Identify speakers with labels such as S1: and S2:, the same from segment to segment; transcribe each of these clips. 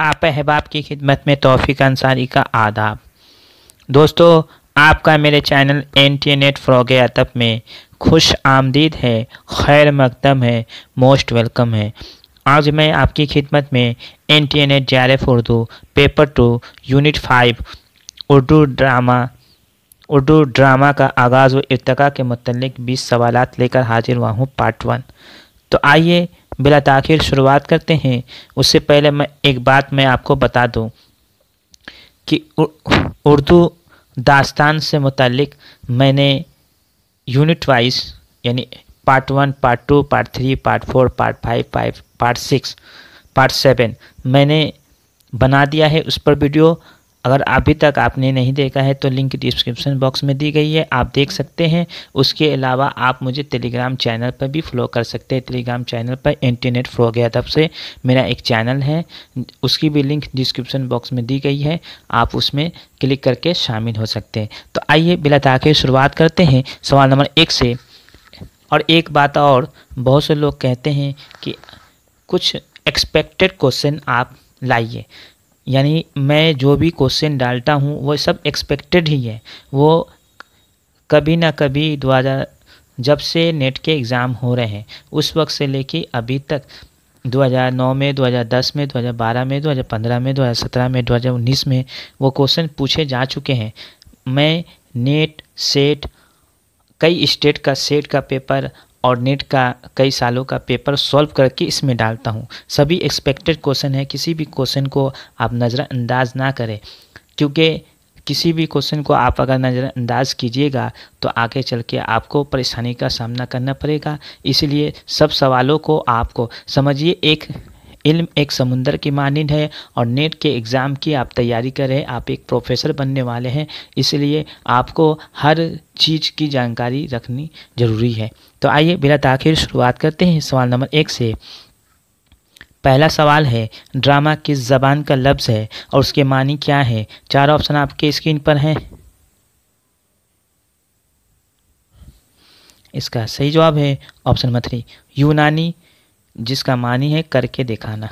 S1: आप अहबाब की खिदमत में तोफ़ी अंसारी का आदाब दोस्तों आपका मेरे चैनल एंटी नेट फ्रॉग अतब में खुश आमदीद है खैर मकदम है मोस्ट वेलकम है आज मैं आपकी खिदमत में N T A NET Urdu paper two unit five Urdu drama Urdu drama का आगाज़ व इरतका के मतलब बीस सवाल लेकर हाजिर हुआ हूँ पार्ट वन तो आइए बिला तखिर शुरुआत करते हैं उससे पहले मैं एक बात मैं आपको बता दूं कि उर्दू दास्तान से मुतलक मैंने यूनिट वाइज यानी part one part two part three part four part five five part six part seven मैंने बना दिया है उस पर वीडियो अगर अभी तक आपने नहीं देखा है तो लिंक डिस्क्रिप्शन बॉक्स में दी गई है आप देख सकते हैं उसके अलावा आप मुझे टेलीग्राम चैनल पर भी फॉलो कर सकते हैं टेलीग्राम चैनल पर इंटरनेट फ्लो गया तब से मेरा एक चैनल है उसकी भी लिंक डिस्क्रिप्शन बॉक्स में दी गई है आप उसमें क्लिक करके शामिल हो सकते हैं तो आइए बिला ताकि शुरुआत करते हैं सवाल नंबर एक से और एक बात और बहुत से लोग कहते हैं कि कुछ एक्सपेक्टेड क्वेश्चन आप लाइए यानी मैं जो भी क्वेश्चन डालता हूँ वो सब एक्सपेक्टेड ही है वो कभी ना कभी दो हज़ार जब से नेट के एग्ज़ाम हो रहे हैं उस वक्त से लेके अभी तक 2009 में 2010 में 2012 में 2015 में 2017 में 2019 में वो क्वेश्चन पूछे जा चुके हैं मैं नेट सेट कई स्टेट का सेट का पेपर और नेट का कई सालों का पेपर सॉल्व करके इसमें डालता हूँ सभी एक्सपेक्टेड क्वेश्चन है किसी भी क्वेश्चन को आप नज़रअंदाज ना करें क्योंकि किसी भी क्वेश्चन को आप अगर नज़रअंदाज कीजिएगा तो आगे चल के आपको परेशानी का सामना करना पड़ेगा इसलिए सब सवालों को आपको समझिए एक इल्म एक समुंदर की मानंद है और नेट के एग्ज़ाम की आप तैयारी कर रहे हैं आप एक प्रोफेसर बनने वाले हैं इसलिए आपको हर चीज़ की जानकारी रखनी ज़रूरी है तो आइए बिला तखिर शुरुआत करते हैं सवाल नंबर एक से पहला सवाल है ड्रामा किस जबान का लफ्ज़ है और उसके मानी क्या है चार ऑप्शन आपके स्क्रीन पर हैं इसका सही जवाब है ऑप्शन नंबर थ्री यूनानी जिसका मानी है करके दिखाना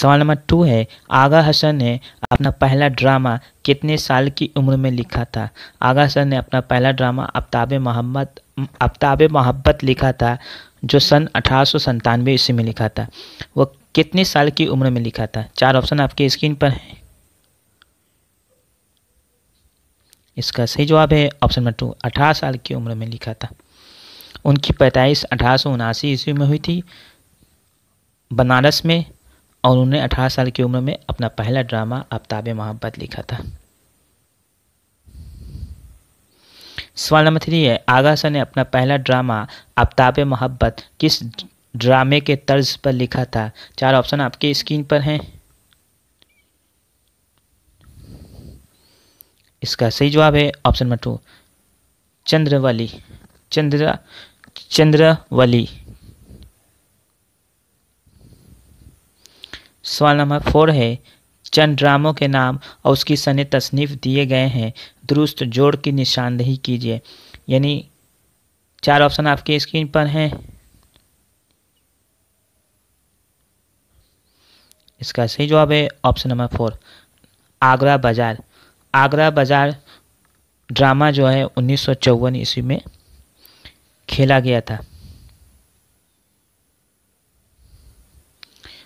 S1: सवाल नंबर टू है आगा हसन ने अपना पहला ड्रामा कितने साल की उम्र में लिखा था आगा हसन ने अपना पहला ड्रामा अफ्ताब मोहम्मद अफ्ताब मोहब्बत लिखा था जो सन अठारह सौ ईस्वी में लिखा था वो कितने साल की उम्र में लिखा था चार ऑप्शन आपके स्क्रीन पर हैं इसका सही जवाब है ऑप्शन नंबर टू अठारह साल की उम्र में लिखा था उनकी पैदाइश अठारह सौ उनासी ईस्वी में हुई थी बनारस में और उन्होंने अठारह साल की उम्र में अपना पहला ड्रामा आफ्ताब मोहब्बत लिखा था सवाल नंबर थ्री है आगा सर ने अपना पहला ड्रामा आफ्ताब मोहब्बत किस ड्रामे के तर्ज पर लिखा था चार ऑप्शन आपके स्क्रीन पर हैं इसका सही जवाब है option number two Chandravali Chandra Chandravali सवाल नंबर फोर है चंद ड्रामों के नाम और उसकी सने तसनीफ़ दिए गए हैं दुरुस्त जोड़ की निशानदेही कीजिए यानी चार ऑप्शन आपके स्क्रीन पर हैं इसका सही जवाब है ऑप्शन नंबर फोर आगरा बाज़ार आगरा बाज़ार ड्रामा जो है उन्नीस सौ ईस्वी में खेला गया था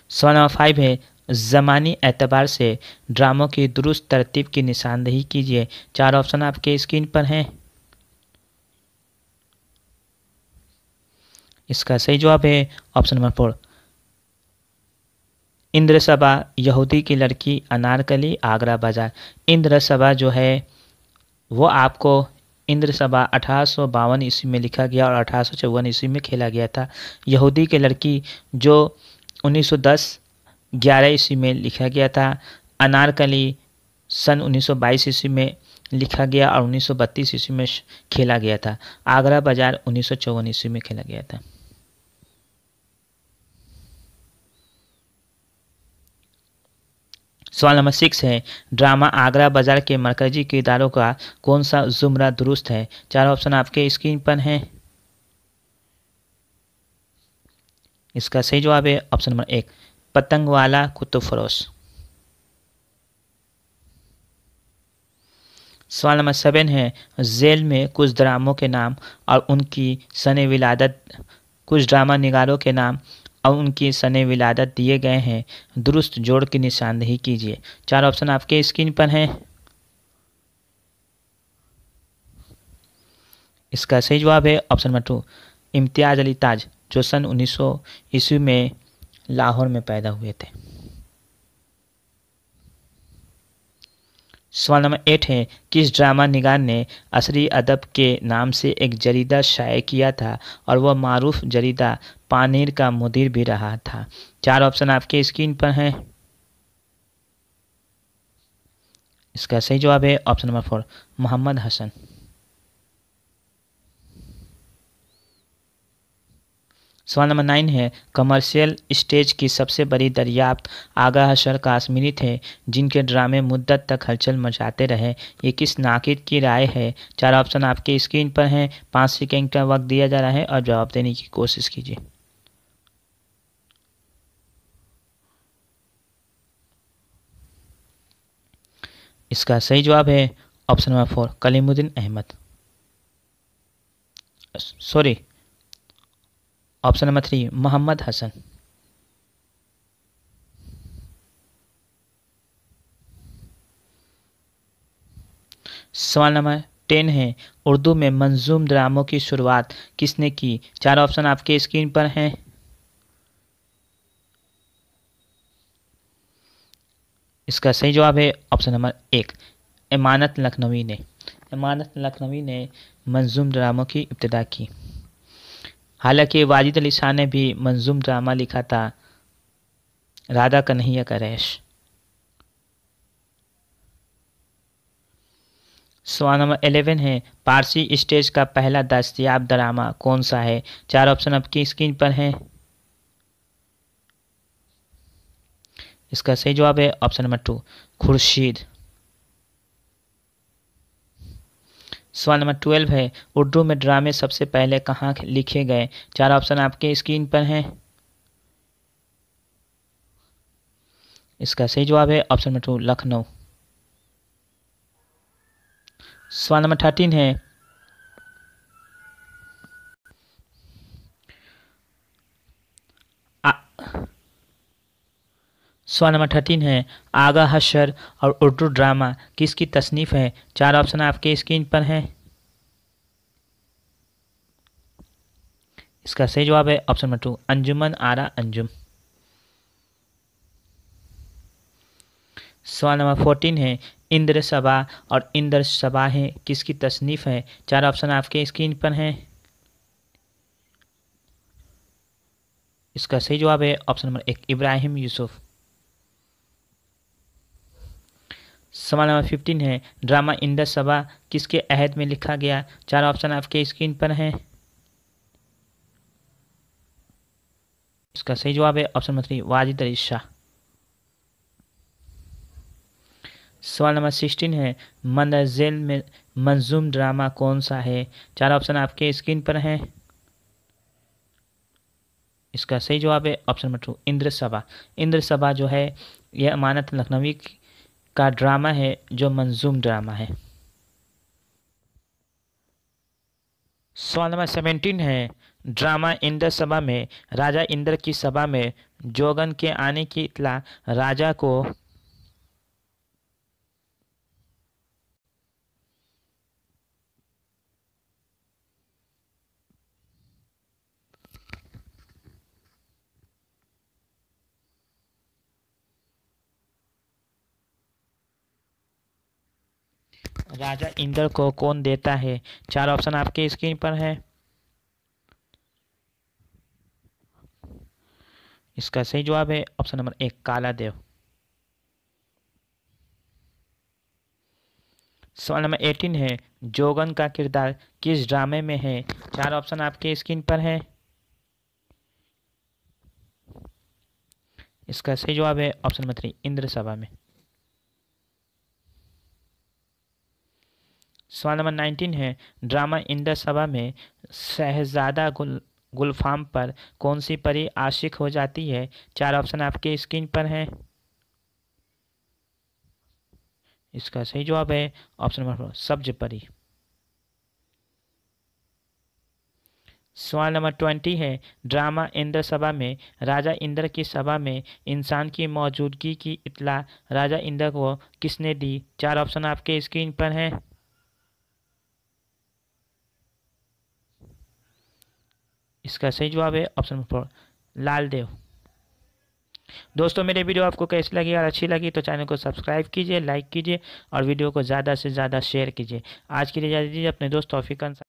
S1: सवाल नंबर फाइव है ज़मानी एतबार से ड्रामों की दुरुस्त तरतीब की निशानदेही कीजिए चार ऑप्शन आपके स्क्रीन पर हैं इसका सही जवाब है ऑप्शन नंबर फोर इंद्र सभा यहूदी की लड़की अनारकली आगरा बाजार इंद्र सभा जो है वो आपको इंद्र सभा अठारह सौ बावन ईस्वी में लिखा गया और अठारह सौ चौवन ईस्वी में खेला गया था यहूदी की लड़की जो 1910 11 ईस्वी में लिखा गया था अनारकली सन 1922 ईस्वी में लिखा गया और 1932 ईस्वी में खेला गया था आगरा बाजार उन्नीस ईस्वी में खेला गया था सवाल नंबर सिक्स है ड्रामा आगरा बाजार के मरकजी किरदारों का कौन सा जुमरा दुरुस्त है चार ऑप्शन आपके स्क्रीन पर हैं इसका सही जवाब है ऑप्शन नंबर एक पतंग वाला कुतुब फरोश सवाल नंबर सेवन है जेल में कुछ ड्रामों के नाम और उनकी सन विलादत कुछ ड्रामा निगारों के नाम और उनकी सन विलादत दिए गए हैं दुरुस्त जोड़ की निशानदेही कीजिए चार ऑप्शन आपके स्क्रीन पर हैं इसका सही जवाब है option number two Imtiaz Ali Taj जो सन 1900 ईस्वी में लाहौर में पैदा हुए थे सवाल नंबर एट है किस ड्रामा निगार ने असरी अदब के नाम से एक जरीदा शाये किया था और वह मारूफ जरीदा पानीर का मुदिर भी रहा था चार ऑप्शन आपके स्क्रीन पर हैं इसका सही जवाब है option number four Mohammad Hasan सवाल नंबर नाइन है कमर्शियल स्टेज की सबसे बड़ी दरियाफ्त आगा हसर काश्मीरी थे जिनके ड्रामे मुद्दत तक हलचल मचाते रहे ये किस नाकिद की राय है चार ऑप्शन आपके स्क्रीन पर हैं पाँच सेकेंड का वक्त दिया जा रहा है और जवाब देने की कोशिश कीजिए इसका सही जवाब है option number four Kaleemuddin Ahmad sorry option number three Mohammad Hasan सवाल नंबर टेन है उर्दू में मंजूम ड्रामों की शुरुआत किसने की चार ऑप्शन आपके स्क्रीन पर हैं इसका सही जवाब है ऑप्शन नंबर एक इमानत लखनवी ने इमानत लखनवी ने मंजूम ड्रामों की इब्तदा की हालांकि वाजिद अली शाह ने भी मंजूम ड्रामा लिखा था राधा कन्हैया का रैश सवाल नंबर एलेवन है पारसी स्टेज का पहला दस्तियाब ड्रामा कौन सा है चार ऑप्शन आपकी स्क्रीन पर हैं इसका सही जवाब है ऑप्शन नंबर टू खुर्शीद सवाल नंबर ट्वेल्व है उर्दू में ड्रामे सबसे पहले कहाँ लिखे गए चार ऑप्शन आपके स्क्रीन पर हैं इसका सही जवाब है ऑप्शन नंबर टू लखनऊ सवाल नंबर थर्टीन है सवाल नंबर थर्टीन है आगा हशर और उर्दू ड्रामा किसकी तसनीफ़ है चार ऑप्शन आपके स्क्रीन पर हैं इसका सही जवाब है option number two Anjuman Ara Anjum सवाल नंबर फोर्टीन है इंद्र सभा और इंद्र है किसकी तसनीफ़ है चार ऑप्शन आपके स्क्रीन पर हैं इसका सही जवाब है ऑप्शन नंबर एक इब्राहिम यूसुफ़ सवाल नंबर फिफ्टीन है ड्रामा इंडस सभा किसके अहद में लिखा गया चार ऑप्शन आपके स्क्रीन पर हैं इसका सही जवाब है option number three Wajid Ali Shah सवाल नंबर सिक्सटीन है मंदरजेल में मंजूम ड्रामा कौन सा है चार ऑप्शन आपके स्क्रीन पर हैं इसका सही जवाब है ऑप्शन नंबर टू इंद्र सभा इंद्र सभा जो है यह अमानत लखनवी का ड्रामा है जो मंजूम ड्रामा है सवाल नंबर सेवेंटीन है ड्रामा इंद्र सभा में राजा इंद्र की सभा में जोगन के आने की इतला राजा को राजा इंद्र को कौन देता है चार ऑप्शन आपके स्क्रीन पर है इसका सही जवाब है ऑप्शन नंबर एक काला देव सवाल नंबर एटीन है जोगन का किरदार किस ड्रामे में है चार ऑप्शन आपके स्क्रीन पर है इसका सही जवाब है option number three Indra Sabha में सवाल नंबर नाइनटीन है ड्रामा इंदर सभा में शहजादा गुल गुलफाम पर कौन सी परी आशिक हो जाती है चार ऑप्शन आपके स्क्रीन पर हैं इसका सही जवाब है option number four Sabz Pari सवाल नंबर ट्वेंटी है ड्रामा इंद्र सभा में राजा इंद्र की सभा में इंसान की मौजूदगी की इतला राजा इंद्र को किसने दी चार ऑप्शन आपके स्क्रीन पर हैं इसका सही जवाब है ऑप्शन नंबर फोर देव दोस्तों मेरे वीडियो आपको कैसी लगी और अच्छी लगी तो चैनल को सब्सक्राइब कीजिए लाइक कीजिए और वीडियो को ज़्यादा से ज़्यादा शेयर कीजिए आज के लिए इजाज़त दीजिए अपने दोस्त तोफिक